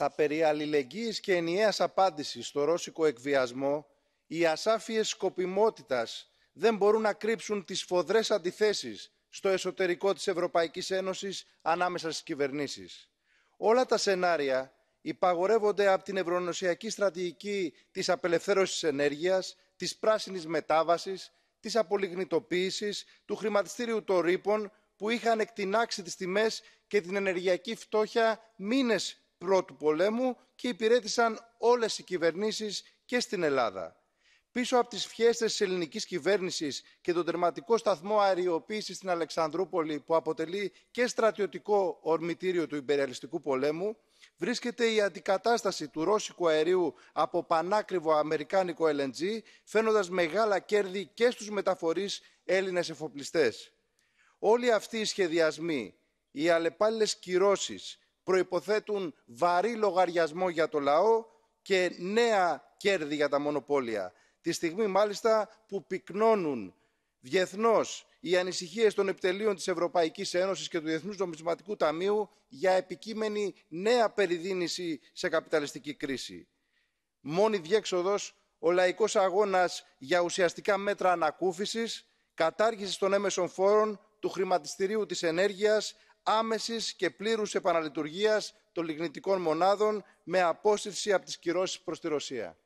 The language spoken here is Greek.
τα περί αλληλεγγύης και ενιαίας απάντησης στο ρώσικο εκβιασμό οι ασάφιες σκοπιμότητας δεν μπορούν να κρύψουν τις φοδρές αντιθέσεις στο εσωτερικό της ευρωπαϊκής ένωσης ανάμεσα στις κυβερνήσεις. όλα τα σενάρια υπαγορεύονται από την ευρωνοσιακή στρατηγική της απελευθέρωσης ενέργειας της πράσινης μετάβασης της απολιγνητοποίησης του χρηματιστηρίου των ρήπων που είχαν εκτινάξει τις τιμές και την ενεργειακή φτώχεια μήνες πρώτου πολέμου και υπηρέτησαν όλες οι κυβερνήσεις και στην Ελλάδα. Πίσω από τις φιέστες της ελληνικής κυβέρνησης και τον τερματικό σταθμό αεριοποίησης στην Αλεξανδρούπολη που αποτελεί και στρατιωτικό ορμητήριο του υπεριαλιστικού πολέμου βρίσκεται η αντικατάσταση του ρώσικου αερίου από πανάκριβο αμερικάνικο LNG φαίνοντας μεγάλα κέρδη και στους μεταφορείς Έλληνες εφοπλιστές. Όλοι αυτοί οι σχεδιασμοί, οι αλλεπάλληλες κυρώσεις, προϋποθέτουν βαρύ λογαριασμό για το λαό και νέα κέρδη για τα μονοπόλια. Τη στιγμή μάλιστα που πυκνώνουν διεθνώς οι ανησυχίες των επιτελείων της Ευρωπαϊκής Ένωσης και του Διεθνούς Νομισματικού Ταμείου για επικείμενη νέα περιδίνηση σε καπιταλιστική κρίση. Μόνη διέξοδος ο λαϊκός αγώνας για ουσιαστικά μέτρα ανακούφισης, κατάργησης των έμεσων φόρων, του χρηματιστηρίου της ενέργειας, άμεσης και πλήρους επαναλειτουργίας των λιγνητικών μονάδων με απόσυρση από τις κυρώσεις προς τη ρωσία.